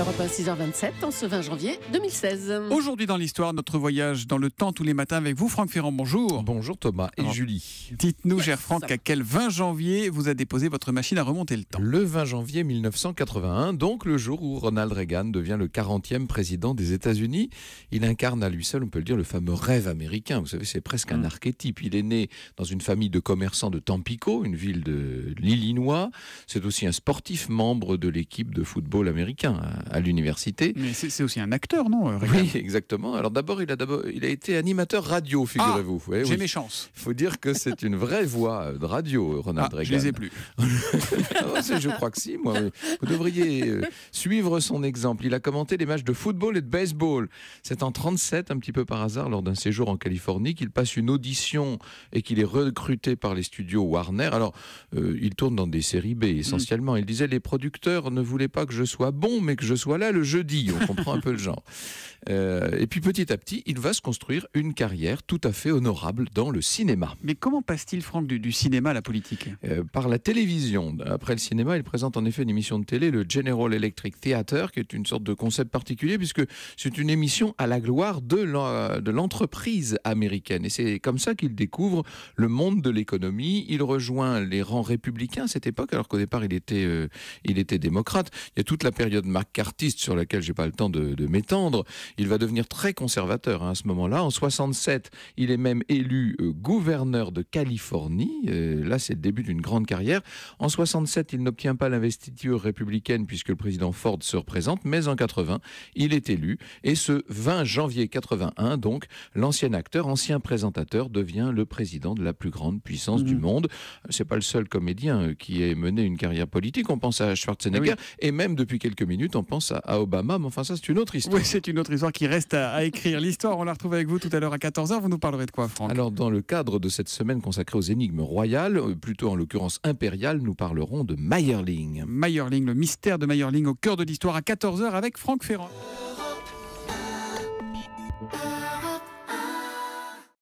Europe 1, 6h27, en ce 20 janvier 2016. Aujourd'hui dans l'histoire, notre voyage dans le temps tous les matins avec vous, Franck Ferrand, bonjour. Bonjour Thomas et Julie. Dites-nous, cher Franck, à quel 20 janvier vous a déposé votre machine à remonter le temps Le 20 janvier 1981, donc le jour où Ronald Reagan devient le 40e président des États-Unis. Il incarne à lui seul, on peut le dire, le fameux rêve américain. Vous savez, c'est presque un mm. archétype. Il est né dans une famille de commerçants de Tampico, une ville de l'Illinois. C'est aussi un sportif, membre de l'équipe de football américain, à l'université. Mais c'est aussi un acteur, non euh, Oui, exactement. Alors d'abord, il, a il a été animateur radio, ah, figurez-vous. J'ai mes chances. Il faut dire que c'est une vraie voix de radio, euh, Ronald ah, Je les ai plus. Oh, je crois que si, moi. Vous devriez euh, suivre son exemple. Il a commenté les matchs de football et de baseball. C'est en 37, un petit peu par hasard, lors d'un séjour en Californie, qu'il passe une audition et qu'il est recruté par les studios Warner. Alors, il tourne dans des séries B essentiellement. Hmm. Il disait les producteurs ne voulaient pas que je sois bon, mais que je soit là le jeudi. On comprend un peu le genre. Euh, et puis petit à petit, il va se construire une carrière tout à fait honorable dans le cinéma. Mais comment passe-t-il, Franck, du, cinéma à la politique euh, Par la télévision. Après le cinéma, il présente en effet une émission de télé, le General Electric Theater, qui est une sorte de concept particulier, puisque c'est une émission à la gloire de l'entreprise américaine. Et c'est comme ça qu'il découvre le monde de l'économie. Il rejoint les rangs républicains à cette époque, alors qu'au départ, il était, euh, il était démocrate. Il y a toute la période McCarthy artiste sur laquelle j'ai pas le temps de, m'étendre, il va devenir très conservateur hein, à ce moment-là. En 67, il est même élu euh, gouverneur de Californie. Euh, là, c'est le début d'une grande carrière. En 67, il n'obtient pas l'investiture républicaine puisque le président Ford se représente, mais en 80, il est élu. Et ce 20 janvier 81, donc, l'ancien acteur, ancien présentateur, devient le président de la plus grande puissance du mmh. monde. C'est pas le seul comédien euh, qui ait mené une carrière politique. On pense à Schwarzenegger ah et même depuis quelques minutes, on pense à Obama. Mais enfin, ça, c'est une autre histoire. Oui, c'est une autre histoire qui reste à, écrire. L'histoire, on la retrouve avec vous tout à l'heure à 14h. Vous nous parlerez de quoi, Franck Alors, dans le cadre de cette semaine consacrée aux énigmes royales, euh, plutôt en l'occurrence impériales, nous parlerons de Mayerling Meyerling, le mystère de Mayerling au cœur de l'histoire à 14h avec Franck Ferrand.